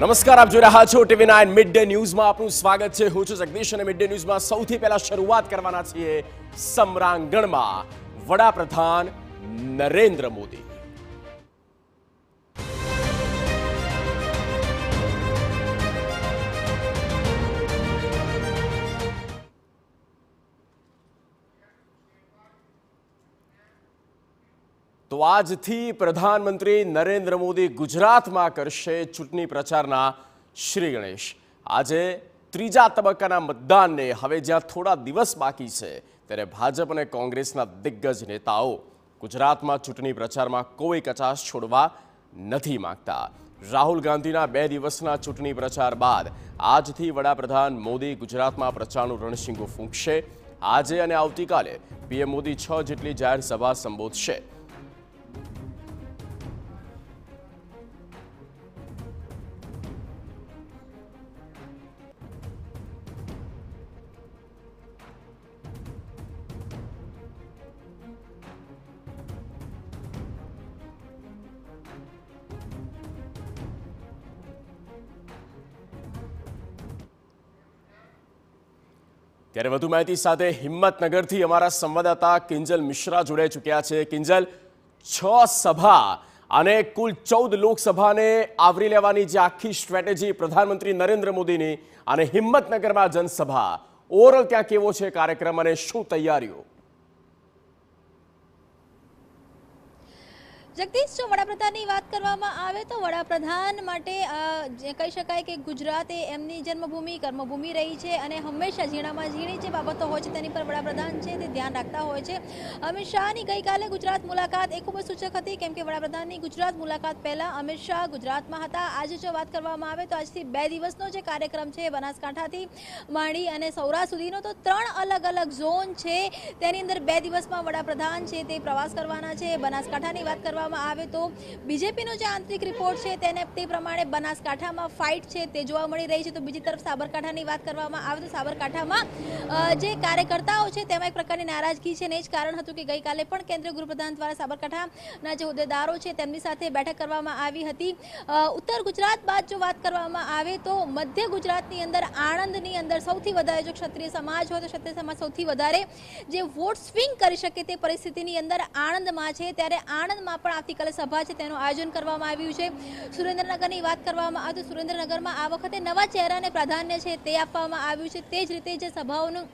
નમસ્કાર આપ જોઈ રહ્યા છો ટીવી નાઇન મિડ ડે ન્યૂઝમાં આપનું સ્વાગત છે હું છું જગદીશ અને મિડ ડે ન્યૂઝમાં સૌથી પહેલા શરૂઆત કરવાના છીએ સમ્રાંગણમાં વડાપ્રધાન નરેન્દ્ર મોદી તો આજથી પ્રધાનમંત્રી નરેન્દ્ર મોદી ગુજરાતમાં કરશે ચૂંટણી પ્રચારના શ્રી ગણેશ આજે ત્રીજા તબક્કાના મતદાનને હવે જ્યાં થોડા દિવસ બાકી છે ત્યારે ભાજપ અને કોંગ્રેસના દિગ્ગજ નેતાઓ ગુજરાતમાં ચૂંટણી પ્રચારમાં કોઈ કચાશ છોડવા નથી માંગતા રાહુલ ગાંધીના બે દિવસના ચૂંટણી પ્રચાર બાદ આજથી વડાપ્રધાન મોદી ગુજરાતમાં પ્રચારનું રણશીંગો ફૂંકશે આજે અને આવતીકાલે પીએમ મોદી છ જેટલી જાહેર સભા સંબોધશે ત્યારે વધુ માહિતી સાથે હિંમતનગરથી અમારા સંવાદદાતા કિંજલ મિશ્રા જોડાઈ ચૂક્યા છે કિંજલ છ સભા અને કુલ ચૌદ લોકસભાને આવરી લેવાની જે આખી સ્ટ્રેટેજી પ્રધાનમંત્રી નરેન્દ્ર મોદીની અને હિંમતનગરમાં જનસભા ઓવરઓલ ત્યાં કેવો છે કાર્યક્રમ અને શું તૈયારીઓ જગદીશ જો વડાપ્રધાનની વાત કરવામાં આવે તો વડાપ્રધાન માટે કહી શકાય કે ગુજરાત એ એમની જન્મભૂમિ કર્મભૂમિ રહી છે અને હંમેશા ઝીણામાં ઝીણી જે બાબતો હોય છે તેની પર વડાપ્રધાન છે તે ધ્યાન રાખતા હોય છે અમિત શાહની ગઈકાલે ગુજરાત મુલાકાત એ ખૂબ જ સૂચક હતી કેમ કે વડાપ્રધાનની ગુજરાત મુલાકાત પહેલાં અમિત શાહ ગુજરાતમાં હતા આજે જો વાત કરવામાં આવે તો આજથી બે દિવસનો જે કાર્યક્રમ છે બનાસકાંઠાથી માંડી અને સૌરાષ્ટ્ર સુધીનો તો ત્રણ અલગ અલગ ઝોન છે તેની અંદર બે દિવસમાં વડાપ્રધાન છે તે પ્રવાસ કરવાના છે બનાસકાંઠાની વાત કરવા કરવામાં આવે તો બીજેપીનો જે આંતરિક રિપોર્ટ છે તેને તે પ્રમાણે બનાસકાંઠામાં ફાઇટ છે તે જોવા મળી રહી છે તો બીજી તરફ સાબરકાંઠાની વાત કરવામાં આવે તો સાબરકાંઠામાં જે કાર્યકર્તાઓ છે તેમાં એક પ્રકારની નારાજગી છે ને જ કારણ હતું કે ગઈકાલે પણ કેન્દ્રીય ગૃહપ્રધાન દ્વારા સાબરકાંઠાના જે હોદ્દેદારો છે તેમની સાથે બેઠક કરવામાં આવી હતી ઉત્તર ગુજરાત બાદ જો વાત કરવામાં આવે તો મધ્ય ગુજરાતની અંદર આણંદની અંદર સૌથી વધારે જો ક્ષત્રિય સમાજ હોય તો ક્ષત્રિય સમાજ સૌથી વધારે જે વોટ સ્વિંગ કરી શકે તે પરિસ્થિતિની અંદર આણંદમાં છે ત્યારે આણંદમાં પણ પણ આવતીકાલે સભા છે તેનું આયોજન કરવામાં આવ્યું છે સુરેન્દ્રનગરની વાત કરવામાં આવે તો સુરેન્દ્રનગરમાં આ વખતે નવા ચહેરાને પ્રાધાન્ય છે તે આપવામાં આવ્યું છે તે જ રીતે જે સભાઓનું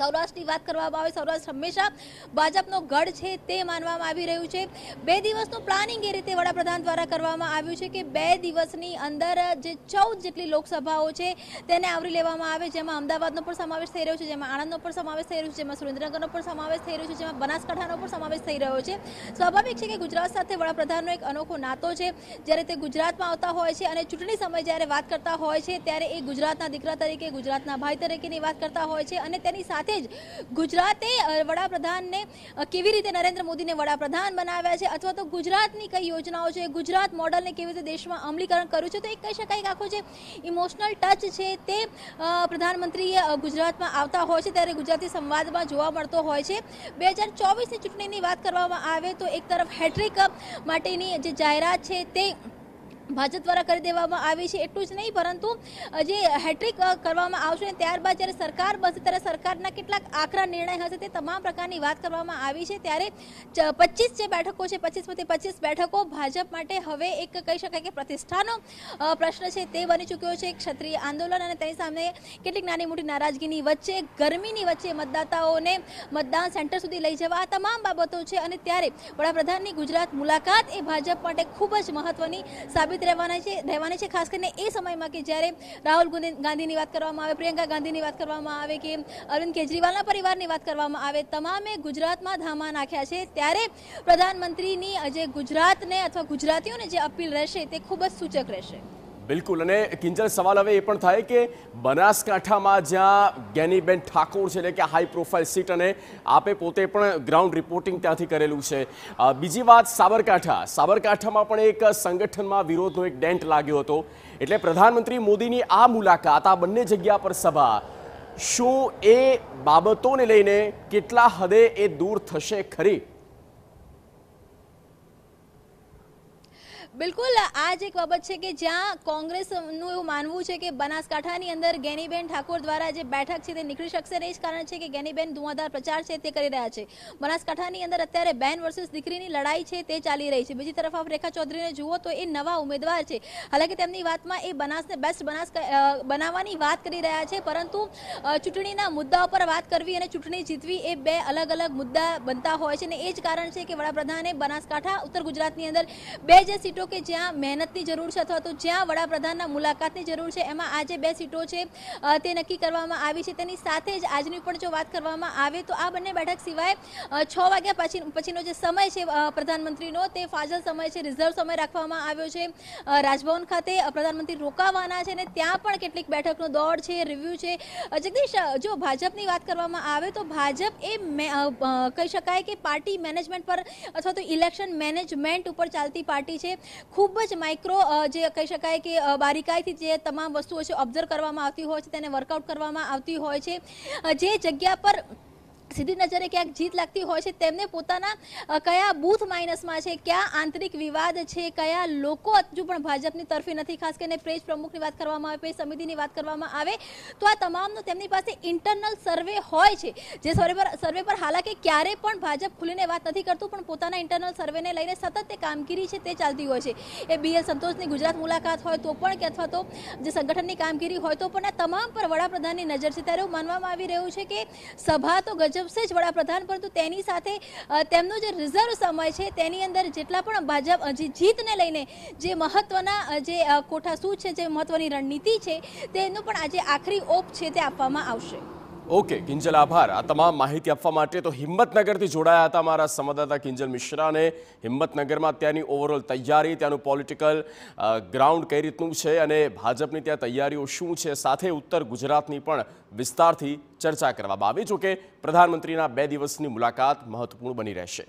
સૌરાષ્ટ્રની વાત કરવામાં આવે સૌરાષ્ટ્ર હંમેશા ભાજપનો ગઢ છે તે માનવામાં આવી રહ્યું છે બે દિવસનું પ્લાનિંગ એ રીતે વડાપ્રધાન દ્વારા કરવામાં આવ્યું છે કે બે દિવસની અંદર જે ચૌદ જેટલી લોકસભાઓ છે તેને આવરી લેવામાં આવે જેમાં અમદાવાદનો પણ સમાવેશ થઈ રહ્યો છે જેમાં આણંદનો પણ સમાવેશ થઈ રહ્યો છે જેમાં સુરેન્દ્રનગરનો પણ સમાવેશ થઈ રહ્યો છે જેમાં બનાસકાંઠાનો પણ સમાવેશ થઈ રહ્યો છે સ્વાભાવિક છે કે ગુજરાત સાથે વડાપ્રધાનનો એક અનોખો નાતો છે જ્યારે તે ગુજરાતમાં આવતા હોય છે અને ચૂંટણી સમયે જ્યારે વાત કરતા હોય છે ત્યારે એ ગુજરાતના દીકરા તરીકે ગુજરાતના ભાઈ તરીકેની વાત કરતા હોય છે અને તેની સાથે સાથે જ ગુજરાતે વડાપ્રધાનને કેવી રીતે નરેન્દ્ર મોદીને વડાપ્રધાન બનાવ્યા છે અથવા તો ગુજરાતની કઈ યોજનાઓ છે ગુજરાત મોડલને કેવી રીતે દેશમાં અમલીકરણ કર્યું છે તો એ કહી શકાય કે આખો જે ઇમોશનલ ટચ છે તે પ્રધાનમંત્રીએ ગુજરાતમાં આવતા હોય છે ત્યારે ગુજરાતી સંવાદમાં જોવા મળતો હોય છે બે હજાર ચોવીસની ચૂંટણીની વાત કરવામાં આવે તો એક તરફ હેટ્રિક માટેની જે જાહેરાત છે તે ભાજપ દ્વારા કરી દેવામાં આવી છે એટલું જ નહીં પરંતુ જે હેટ્રિક કરવામાં આવશે ત્યારબાદ જ્યારે સરકાર બનશે ત્યારે સરકારના કેટલાક આકરા નિર્ણય હશે તે તમામ પ્રકારની વાત કરવામાં આવી છે ત્યારે પચીસ જે બેઠકો છે પચીસમાંથી પચીસ બેઠકો ભાજપ માટે હવે એક કહી શકાય કે પ્રતિષ્ઠાનો પ્રશ્ન છે તે બની ચૂક્યો છે ક્ષત્રિય આંદોલન અને તેની સામે કેટલીક નાની મોટી નારાજગીની વચ્ચે ગરમીની વચ્ચે મતદાતાઓને મતદાન સેન્ટર સુધી લઈ જવા આ તમામ બાબતો છે અને ત્યારે વડાપ્રધાનની ગુજરાત મુલાકાત એ ભાજપ માટે ખૂબ જ મહત્વની સાબિત સુરક્ષિત રહેવાના છે રહેવાની છે ખાસ કરીને એ સમયમાં કે જ્યારે રાહુલ ગાંધીની વાત કરવામાં આવે પ્રિયંકા ગાંધીની વાત કરવામાં આવે કે અરવિંદ કેજરીવાલના પરિવારની વાત કરવામાં આવે તમામે ગુજરાતમાં ધામા નાખ્યા છે ત્યારે પ્રધાનમંત્રીની જે ગુજરાતને અથવા ગુજરાતીઓને જે અપીલ રહેશે તે ખૂબ જ સૂચક રહેશે બિલકુલ અને કિંજલ સવાલ હવે એ પણ થાય કે બનાસકાંઠામાં જ્યાં જ્ઞાનીબેન ઠાકોર છે એટલે કે હાઈ પ્રોફાઇલ સીટ અને આપે પોતે પણ ગ્રાઉન્ડ રિપોર્ટિંગ ત્યાંથી કરેલું છે બીજી વાત સાબરકાંઠા સાબરકાંઠામાં પણ એક સંગઠનમાં વિરોધનો એક ડેન્ટ લાગ્યો હતો એટલે પ્રધાનમંત્રી મોદીની આ મુલાકાત આ બંને જગ્યા પર સભા શું એ બાબતોને લઈને કેટલા હદે એ દૂર થશે ખરી બિલકુલ આ જ એક બાબત છે કે જ્યાં કોંગ્રેસનું એવું માનવું છે કે બનાસકાંઠાની અંદર ગેનીબેન ઠાકોર દ્વારા જે બેઠક છે તે નીકળી શકશે નહીં જ કારણ છે કે ગેનીબેન ધુઆધાર પ્રચાર છે તે કરી રહ્યા છે બનાસકાંઠાની અંદર અત્યારે બેન વર્સિસ દીકરીની લડાઈ છે તે ચાલી રહી છે બીજી તરફ આપ રેખા ચૌધરીને જુઓ તો એ નવા ઉમેદવાર છે હાલાકી તેમની વાતમાં એ બનાસને બેસ્ટ બનાસ બનાવવાની વાત કરી રહ્યા છે પરંતુ ચૂંટણીના મુદ્દા ઉપર વાત કરવી અને ચૂંટણી જીતવી એ બે અલગ અલગ મુદ્દા બનતા હોય છે અને એ જ કારણ છે કે વડાપ્રધાને બનાસકાંઠા ઉત્તર ગુજરાતની અંદર બે જે સીટો સીટો કે જ્યાં મહેનતની જરૂર છે અથવા તો જ્યાં વડાપ્રધાનના મુલાકાતની જરૂર છે એમાં આ જે બે સીટો છે તે નક્કી કરવામાં આવી છે તેની સાથે જ આજની પણ જો વાત કરવામાં આવે તો આ બંને બેઠક સિવાય છ વાગ્યા પછી પછીનો જે સમય છે પ્રધાનમંત્રીનો તે ફાજલ સમય છે રિઝર્વ સમય રાખવામાં આવ્યો છે રાજભવન ખાતે પ્રધાનમંત્રી રોકાવાના છે અને ત્યાં પણ કેટલીક બેઠકનો દોડ છે રિવ્યૂ છે જગદીશ જો ભાજપની વાત કરવામાં આવે તો ભાજપ એ કહી શકાય કે પાર્ટી મેનેજમેન્ટ પર અથવા તો ઇલેક્શન મેનેજમેન્ટ ઉપર ચાલતી પાર્ટી છે ખૂબ જ માઇક્રો જે કહી શકાય કે બારીકાઈથી જે તમામ વસ્તુઓ છે ઓબ્ઝર્વ કરવામાં આવતી હોય છે તેને વર્કઆઉટ કરવામાં આવતી હોય છે જે જગ્યા પર સીધી નજરે ક્યાંક જીત લાગતી હોય છે તેમને પોતાના કયા બૂથ માઇનસમાં છે ક્યાં આંતરિક વિવાદ છે કયા લોકો હજુ પણ ભાજપની તરફે નથી ખાસ કરીને પ્રેસ પ્રમુખની વાત કરવામાં આવે પ્રેસ સમિતિની વાત કરવામાં આવે તો આ તમામનો તેમની પાસે ઇન્ટરનલ સર્વે હોય છે જે સર્વે પર સર્વે પર હાલાકી ક્યારે પણ ભાજપ ખુલીને વાત નથી કરતું પણ પોતાના ઇન્ટરનલ સર્વેને લઈને સતત તે કામગીરી છે તે ચાલતી હોય છે એ બીએલ સંતોષની ગુજરાત મુલાકાત હોય તો પણ કે અથવા તો જે સંગઠનની કામગીરી હોય તો પણ આ તમામ પર વડાપ્રધાનની નજર છે ત્યારે એવું માનવામાં આવી રહ્યું છે કે સભા તો ગજબ ભાજપ જ વડાપ્રધાન પરંતુ તેની સાથે તેમનો જે રિઝર્વ સમય છે તેની અંદર જેટલા પણ ભાજપ જે જીતને લઈને જે મહત્વના જે કોઠા શું છે જે મહત્વની રણનીતિ છે તેનું પણ આજે આખરી ઓપ છે તે આપવામાં આવશે ઓકે કિંજલ આભાર આ તમામ માહિતી આપવા માટે તો હિંમતનગરથી જોડાયા હતા મારા સંવાદદાતા કિંજલ મિશ્રાને હિંમતનગરમાં ત્યાંની ઓવરઓલ તૈયારી ત્યાંનું પોલિટિકલ ગ્રાઉન્ડ કઈ રીતનું છે અને ભાજપની ત્યાં તૈયારીઓ શું છે સાથે ઉત્તર ગુજરાતની પણ વિસ્તારથી ચર્ચા કરવામાં આવી કે પ્રધાનમંત્રીના બે દિવસની મુલાકાત મહત્વપૂર્ણ બની રહેશે